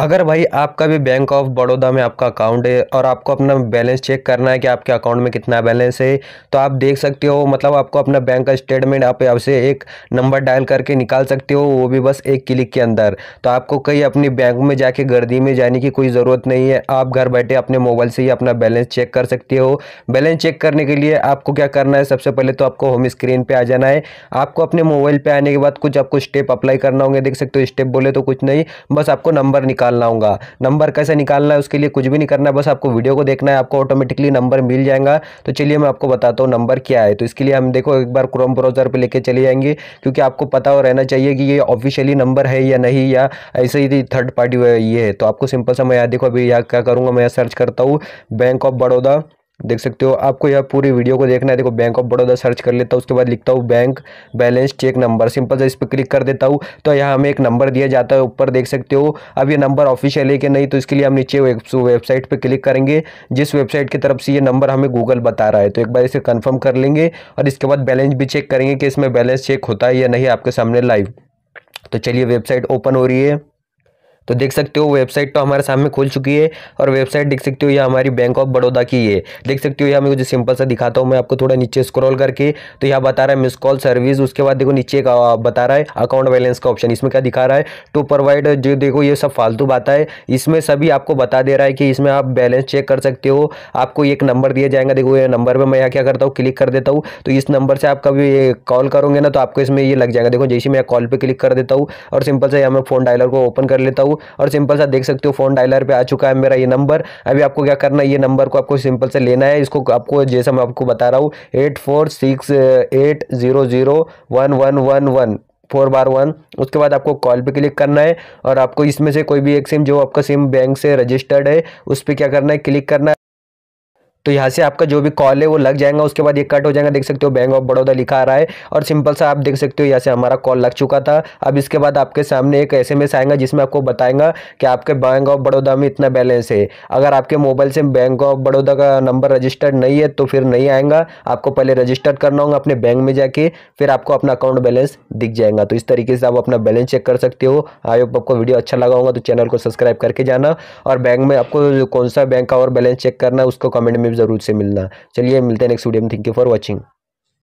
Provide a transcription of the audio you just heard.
अगर भाई आपका भी बैंक ऑफ बड़ौदा में आपका अकाउंट है और आपको अपना बैलेंस चेक करना है कि आपके अकाउंट में कितना बैलेंस है तो आप देख सकते हो मतलब आपको अपना बैंक का स्टेटमेंट आप आपसे एक नंबर डायल करके निकाल सकते हो वो भी बस एक क्लिक के अंदर तो आपको कहीं अपनी बैंक में जाके गर्दी में जाने की कोई ज़रूरत नहीं है आप घर बैठे अपने मोबाइल से ही अपना बैलेंस चेक कर सकते हो बैलेंस चेक करने के लिए आपको क्या करना है सबसे पहले तो आपको होम स्क्रीन पर आ जाना है आपको अपने मोबाइल पर आने के बाद कुछ आपको स्टेप अप्लाई करना होंगे देख सकते हो स्टेप बोले तो कुछ नहीं बस आपको नंबर निकाल निकाल लाऊंगा नंबर कैसे निकालना है उसके लिए कुछ भी नहीं करना है बस आपको वीडियो को देखना है आपको ऑटोमेटिकली नंबर मिल जाएगा तो चलिए मैं आपको बताता हूँ नंबर क्या है तो इसके लिए हम देखो एक बार क्रोम ब्राउज़र पर लेके चले जाएंगे क्योंकि आपको पता हो रहना चाहिए कि ये ऑफिशियली नंबर है या नहीं या ऐसे ही थर्ड पार्टी ये है तो आपको सिंपल सा मैं यहाँ देखो अभी याद क्या करूँगा मैं सर्च करता हूँ बैंक ऑफ बड़ौदा देख सकते हो आपको यह पूरी वीडियो को देखना है देखो बैंक ऑफ बड़ौदा सर्च कर लेता हूँ उसके बाद लिखता हूँ bank balance check number simple से इस पर क्लिक कर देता हूँ तो यहाँ हमें एक नंबर दिया जाता है ऊपर देख सकते हो अब ये नंबर ऑफिशियल है कि नहीं तो इसके लिए हम नीचे वेबसाइट पर क्लिक करेंगे जिस वेबसाइट की तरफ से ये नंबर हमें गूगल बता रहा है तो एक बार इसे कन्फर्म कर लेंगे और इसके बाद बैलेंस भी चेक करेंगे कि इसमें बैलेंस चेक होता है या नहीं आपके सामने लाइव तो चलिए वेबसाइट ओपन हो रही है तो देख सकते हो वेबसाइट तो हमारे सामने खुल चुकी है और वेबसाइट देख सकते हो ये हमारी बैंक ऑफ बड़ौदा की है देख सकते हो यहाँ मैं मुझे सिंपल सा दिखाता हूँ मैं आपको थोड़ा नीचे स्क्रॉल करके तो यहाँ बता रहा है मिस कॉल सर्विस उसके बाद देखो नीचे एक बता रहा है अकाउंट बैलेंस का ऑप्शन इसमें क्या दिखा रहा है टू प्रोवाइड जो देखो ये सब फालतू बात है इसमें सभी आपको बता दे रहा है कि इसमें आप बैलेंस चेक कर सकते हो आपको एक नंबर दिया जाएगा देखो ये नंबर पर मैं यहाँ क्या करता हूँ क्लिक कर देता हूँ तो इस नंबर से आप कभी कॉल करोगे ना तो आपको इसमें ये लग जाएगा देखो जैसे मैं कॉल पर क्लिक कर देता हूँ और सिंपल से यहाँ मैं फ़ोन डायलर को ओपन कर लेता हूँ हूँ और सिंपल सा देख सकते हो फोन डायलर पे आ चुका है मेरा ये नंबर अभी आपको क्या करना है ये नंबर को आपको सिंपल से लेना है इसको आपको जैसा मैं आपको बता रहा हूँ eight four six eight zero zero one one one one four बार वन उसके बाद आपको कॉल पे क्लिक करना है और आपको इसमें से कोई भी एक सिम जो आपका सिम बैंक से रजिस्टर्ड है उस पर क्या करना है क्लिक करना है तो यहाँ से आपका जो भी कॉल है वो लग जाएगा उसके बाद ये कट हो जाएगा देख सकते हो बैंक ऑफ बड़ौदा लिखा आ रहा है और सिंपल सा आप देख सकते हो यहाँ से हमारा कॉल लग चुका था अब इसके बाद आपके सामने एक एस आएगा जिसमें आपको बताएगा कि आपके बैंक ऑफ बड़ौदा में इतना बैलेंस है अगर आपके मोबाइल से बैंक ऑफ बड़ौदा का नंबर रजिस्टर्ड नहीं है तो फिर नहीं आएगा आपको पहले रजिस्टर्ड करना होगा अपने बैंक में जाके फिर आपको अपना अकाउंट बैलेंस दिख जाएगा तो इस तरीके से आप अपना बैलेंस चेक कर सकते हो आई आपको वीडियो अच्छा लगा होगा तो चैनल को सब्सक्राइब करके जाना और बैंक में आपको कौन सा बैंक का और बैलेंस चेक करना है उसको कमेंट में ज़रूर से मिलना चलिए मिलते हैं नेक्स्ट वीडियो में थैंक यू फॉर वॉचिंग